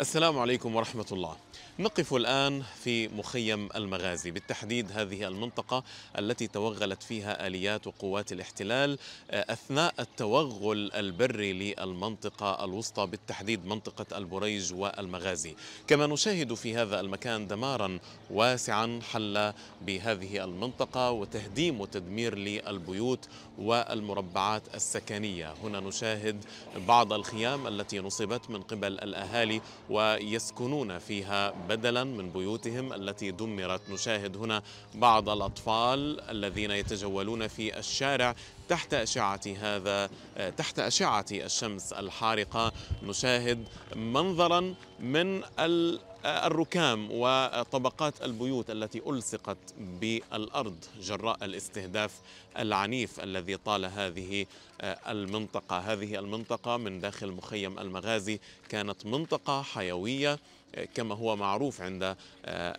السلام عليكم ورحمة الله نقف الآن في مخيم المغازي بالتحديد هذه المنطقة التي توغلت فيها آليات وقوات الاحتلال آه، أثناء التوغل البري للمنطقة الوسطى بالتحديد منطقة البريج والمغازي كما نشاهد في هذا المكان دمارا واسعا حل بهذه المنطقة وتهديم وتدمير للبيوت والمربعات السكنية هنا نشاهد بعض الخيام التي نصبت من قبل الأهالي ويسكنون فيها بدلا من بيوتهم التي دمرت نشاهد هنا بعض الأطفال الذين يتجولون في الشارع تحت أشعة هذا آه، تحت أشعة الشمس الحارقة نشاهد منظرا من آه، الركام وطبقات البيوت التي ألصقت بالأرض جراء الاستهداف العنيف الذي طال هذه آه، المنطقة هذه المنطقة من داخل مخيم المغازي كانت منطقة حيوية كما هو معروف عند آه،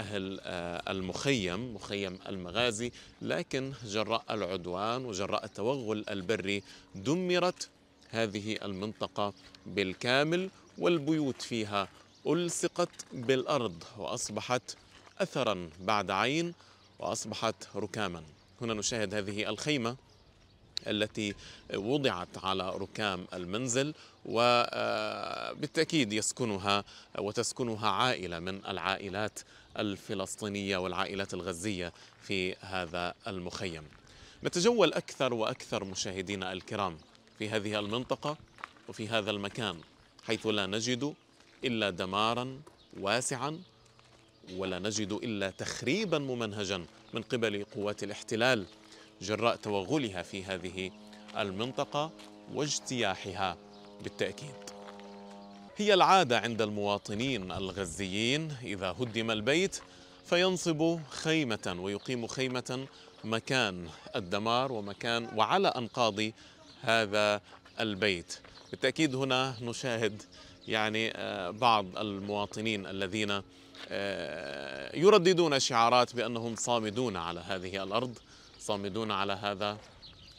أهل آه، المخيم مخيم المغازي لكن جراء العدوان وجراء التوغل البري دمرت هذه المنطقة بالكامل والبيوت فيها ألصقت بالأرض وأصبحت أثرا بعد عين وأصبحت ركاما هنا نشاهد هذه الخيمة التي وضعت على ركام المنزل وبالتأكيد آه، يسكنها وتسكنها عائلة من العائلات الفلسطينية والعائلات الغزية في هذا المخيم نتجول أكثر وأكثر مشاهدينا الكرام في هذه المنطقة وفي هذا المكان حيث لا نجد إلا دمارا واسعا ولا نجد إلا تخريبا ممنهجا من قبل قوات الاحتلال جراء توغلها في هذه المنطقة واجتياحها بالتأكيد هي العادة عند المواطنين الغزيين إذا هدم البيت فينصب خيمة ويقيم خيمة مكان الدمار ومكان وعلى أنقاض هذا البيت بالتأكيد هنا نشاهد يعني آه، بعض المواطنين الذين آه، يرددون شعارات بأنهم صامدون على هذه الأرض صامدون على هذا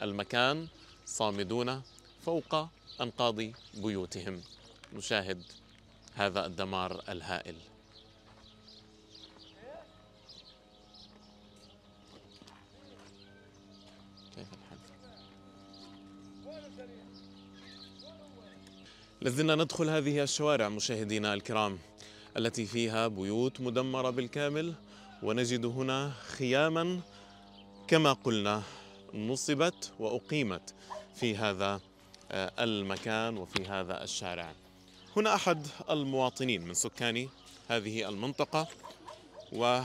المكان صامدون فوق انقاض بيوتهم نشاهد هذا الدمار الهائل كيف الحال لازلنا ندخل هذه الشوارع مشاهدينا الكرام التي فيها بيوت مدمره بالكامل ونجد هنا خياما كما قلنا نصبت واقيمت في هذا آه، المكان وفي هذا الشارع. هنا احد المواطنين من سكان هذه المنطقه و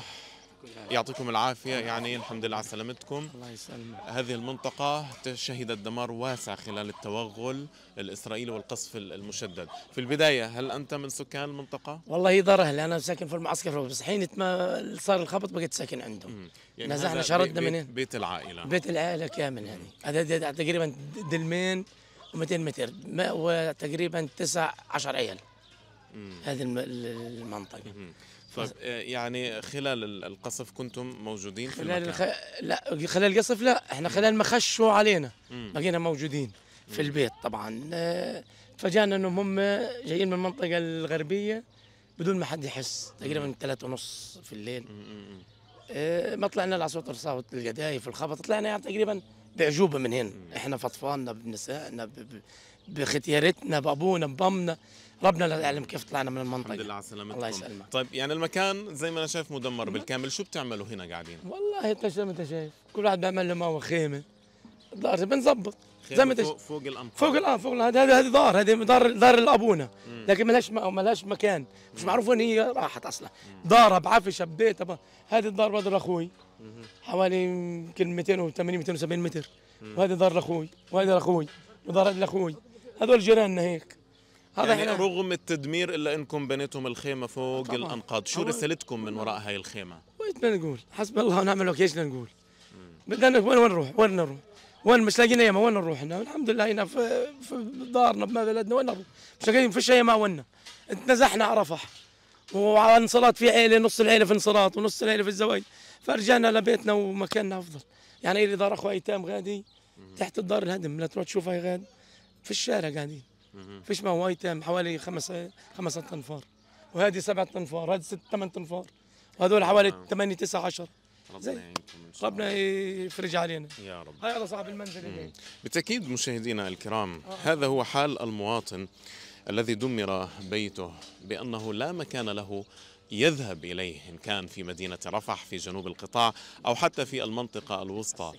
يعطيكم العافية يعني الحمد لله على سلامتكم الله يسلمك هذه المنطقة شهدت دمار واسع خلال التوغل الإسرائيلي والقصف المشدد في البداية هل أنت من سكان المنطقة؟ والله ضرهل أنا ساكن في المعسكر بس حين ما صار الخبط بقيت ساكن عندهم يعني نزحنا شردنا من بيت, العائلة بيت العائلة كامل هذه هذا تقريبا دلمين و200 متر وتقريبا تسع عشر عيال هذه المنطقة مم. طيب آه، يعني خلال القصف كنتم موجودين في خلال المكان؟ الخ... لا خلال القصف لا احنا خلال ما خشوا علينا بقينا موجودين في البيت طبعا آه، فجانا انهم هم جايين من المنطقه الغربيه بدون ما حد يحس تقريبا ثلاثة ونص في الليل آه، ما طلعنا على صوت صوت القذايف والخبط طلعنا يعني تقريبا بعجوبه من هنا احنا فطفاننا بنسائنا ب... بختيارتنا بابونا بامنا ربنا لا يعلم كيف طلعنا من المنطقه الحمد لله على سلامتكم الله يسلمك طيب يعني المكان زي ما انا شايف مدمر بالكامل شو بتعملوا هنا قاعدين والله انت زي ما انت شايف كل واحد بيعمل له ماوى خيمه دار بنظبط زي ما انت فوق, فوق الامطار فوق الامطار فوق هذه هذه دار هذه دار دار الابونا لكن ما ملهاش مكان مش معروف وين هي راحت اصلا دارها بعفشها ببيتها هذه الدار بدر اخوي حوالي يمكن 280 270 متر وهذه دار لاخوي وهذه لاخوي ودار لاخوي هذول جيراننا هيك هذا يعني رغم التدمير الا انكم بنيتم الخيمه فوق طبعا. الانقاض شو رسالتكم من وراء هاي الخيمه بدنا نقول حسب الله ونعم الوكيل ايش بدنا نقول بدنا وين وين نروح وين نروح وين مش لاقيين ما وين نروح احنا الحمد لله هنا في, في دارنا بلدنا وين نروح مش لاقيين فيش ما وين اتنزحنا على رفح وانصراط في عيله نص العيله في انصلات ونص العيله في الزواج فرجعنا لبيتنا ومكاننا افضل يعني اللي دار اخوي ايتام غادي تحت الدار الهدم لا تروح تشوفها غاد في الشارع قاعدين فيش ما هواي تام حوالي خمس خمسة تنفار وهذه سبعة تنفار هذه ست ثمان تنفار وهذول حوالي ثمانية تسعة عشر ربنا يفرج علينا يا رب هذا صاحب المنزل بالتاكيد مشاهدينا الكرام آه. هذا هو حال المواطن الذي دمر بيته بانه لا مكان له يذهب اليه ان كان في مدينه رفح في جنوب القطاع او حتى في المنطقه الوسطى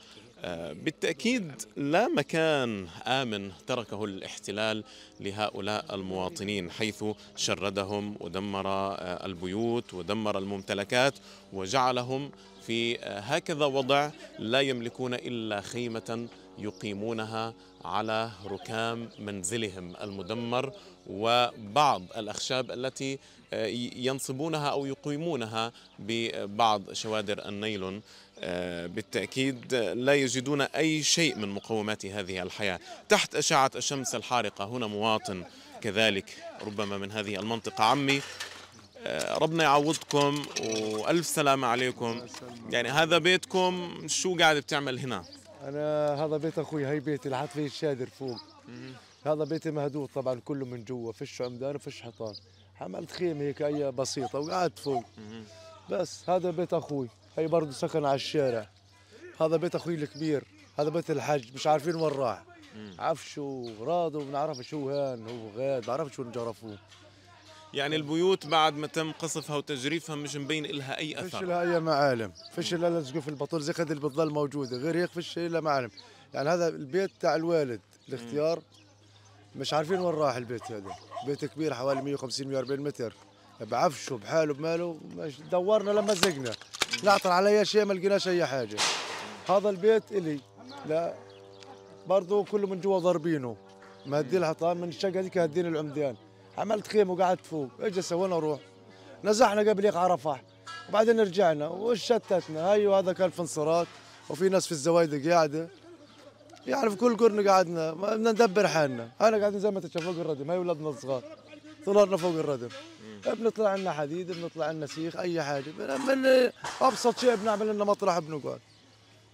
بالتأكيد لا مكان آمن تركه الاحتلال لهؤلاء المواطنين حيث شردهم ودمر آه، البيوت ودمر الممتلكات وجعلهم في آه، هكذا وضع لا يملكون إلا خيمة يقيمونها على ركام منزلهم المدمر وبعض الأخشاب التي آه، ينصبونها أو يقيمونها ببعض شوادر النيلون آه، بالتأكيد لا يجدون أي شيء من مقومات هذه الحياة تحت أشعة الشمس الحارقة هنا مواطن كذلك ربما من هذه المنطقة عمي آه، ربنا يعوضكم وألف سلامة عليكم يعني هذا بيتكم شو قاعد بتعمل هنا؟ أنا هذا بيت أخوي هي بيتي لحد فيه الشادر فوق هذا بيتي مهدود طبعا كله من جوا فيش عمدان وفيش حيطان حملت خيمة هيك أي بسيطة وقعدت فوق بس هذا بيت أخوي هي برضه سكن على الشارع هذا بيت اخوي الكبير هذا بيت الحج مش عارفين وين راح عفش ما وبنعرفش شو هان هو غاد بعرفش وين جرفوه يعني البيوت بعد ما تم قصفها وتجريفها مش مبين لها اي اثر فيش لها اي معالم فيش الا لزقه البطول البطول زقد اللي بتضل موجوده غير هيك فيش الا معالم يعني هذا البيت تاع الوالد الاختيار مش عارفين وين راح البيت هذا بيت كبير حوالي 150 140 متر بعفشه بحاله بماله دورنا لما زقنا طلع على شيء ما لقيناش اي حاجه هذا البيت الي لا برضه كله من جوا ضاربينه مهدي طال من الشقه هذيك هدين العمدان عملت خيمه وقعدت فوق اجى سوينا روح نزحنا قبل يقع رفح وبعدين رجعنا وشتتنا هاي أيوة، وهذا كان في انصارات وفي ناس في الزوايد قاعده يعرف كل قرن قعدنا بدنا ندبر حالنا انا قاعد زي ما تشوفوا ما هي اولادنا الصغار طلعنا فوق الردم بنطلع لنا حديد بنطلع لنا سيخ اي حاجه من ابسط شيء بنعمل لنا مطرح بنقعد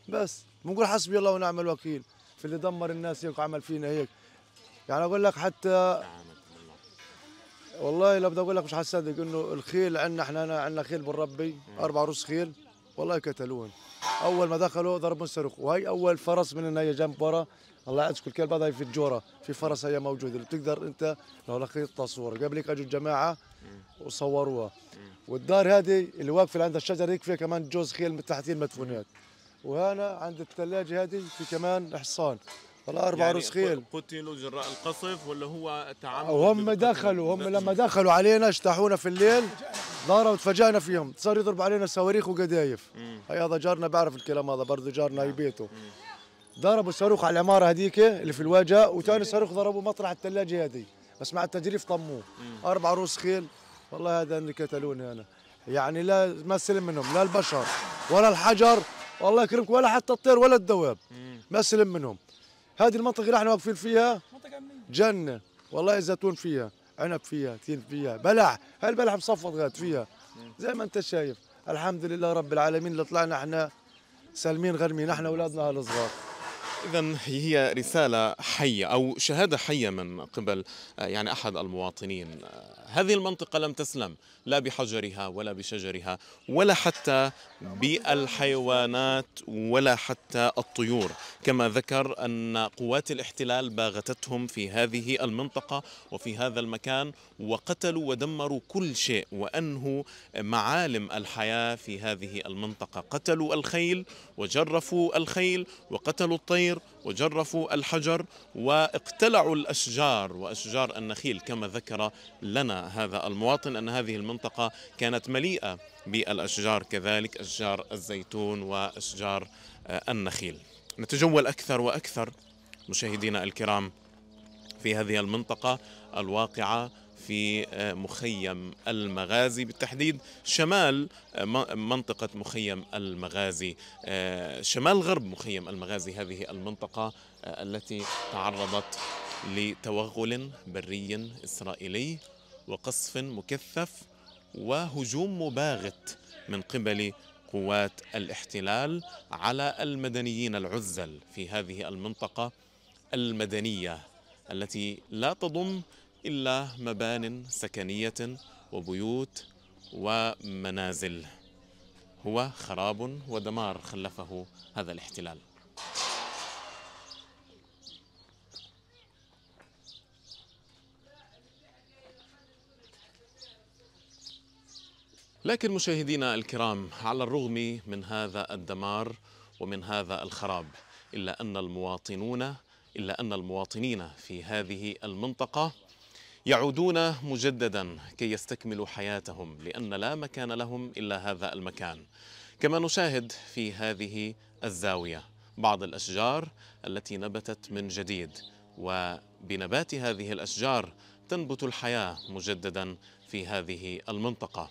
بس بنقول حسبي الله ونعم الوكيل في اللي دمر الناس هيك وعمل فينا هيك يعني اقول لك حتى والله لو بدي اقول لك مش حصدق انه الخيل عندنا احنا عندنا خيل بنربي اربع روس خيل والله قتلوهم اول ما دخلوا ضربوا صاروخ وهي اول فرس من هي جنب ورا الله يعزك الكلب هذا في الجوره في فرس هي موجوده بتقدر انت لو لقيت تصوير قبلك اجوا الجماعه وصوروها والدار هذه اللي واقفه عند الشجره هيك فيها كمان جوز خيل من مدفونات وهنا عند الثلاجه هذه في كمان حصان والله اربع يعني روس خيل قتلوا جراء القصف ولا هو تعمد وهم دخلوا هم لما دخلوا علينا اجتاحونا في الليل ضاروا وتفاجئنا فيهم صار يضرب علينا صواريخ وقذايف هذا جارنا بعرف الكلام هذا برضه جارنا نعم. بيته ضربوا صاروخ على العماره هذيك اللي في الواجهه وثاني صاروخ ضربوا مطرح الثلاجه هذه بس مع التجريف طموه اربع رؤوس خيل والله هذا اللي قتلوني انا يعني لا ما سلم منهم لا البشر ولا الحجر والله يكرمك ولا حتى الطير ولا الدواب ما سلم منهم هذه المنطقه اللي احنا واقفين فيها جنه والله زيتون فيها عنب فيها تين فيها بلح هالبلح مصفط غاد فيها زي ما انت شايف الحمد لله رب العالمين اللي طلعنا احنا سالمين غرمين احنا اولادنا الصغار إذا هي رسالة حية أو شهادة حية من قبل آه، يعني أحد المواطنين آه، هذه المنطقة لم تسلم لا بحجرها ولا بشجرها ولا حتى بالحيوانات ولا حتى الطيور كما ذكر أن قوات الاحتلال باغتتهم في هذه المنطقة وفي هذا المكان وقتلوا ودمروا كل شيء وأنهوا معالم الحياة في هذه المنطقة قتلوا الخيل وجرفوا الخيل وقتلوا الطير الحمير وجرفوا الحجر واقتلعوا الأشجار وأشجار النخيل كما ذكر لنا هذا المواطن أن هذه المنطقة كانت مليئة بالأشجار كذلك أشجار الزيتون وأشجار آه، النخيل نتجول أكثر وأكثر مشاهدينا الكرام في هذه المنطقة الواقعة في آه، مخيم المغازي بالتحديد شمال آه، منطقة مخيم المغازي آه، شمال غرب مخيم المغازي هذه المنطقة التي تعرضت لتوغل بري إسرائيلي وقصف مكثف وهجوم مباغت من قبل قوات الاحتلال على المدنيين العزل في هذه المنطقه المدنيه التي لا تضم إلا مبان سكنية وبيوت ومنازل هو خراب ودمار خلفه هذا الاحتلال لكن مشاهدينا الكرام على الرغم من هذا الدمار ومن هذا الخراب إلا أن المواطنون إلا أن المواطنين في هذه المنطقة يعودون مجددا كي يستكملوا حياتهم لأن لا مكان لهم إلا هذا المكان كما نشاهد في هذه الزاوية بعض الأشجار التي نبتت من جديد وبنبات هذه الأشجار تنبت الحياة مجددا في هذه المنطقة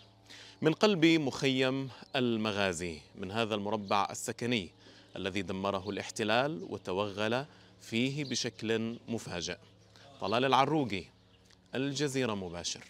من قلب مخيم المغازي من هذا المربع السكني الذي دمره الاحتلال وتوغل فيه بشكل مفاجئ طلال العروقي الجزيرة مباشر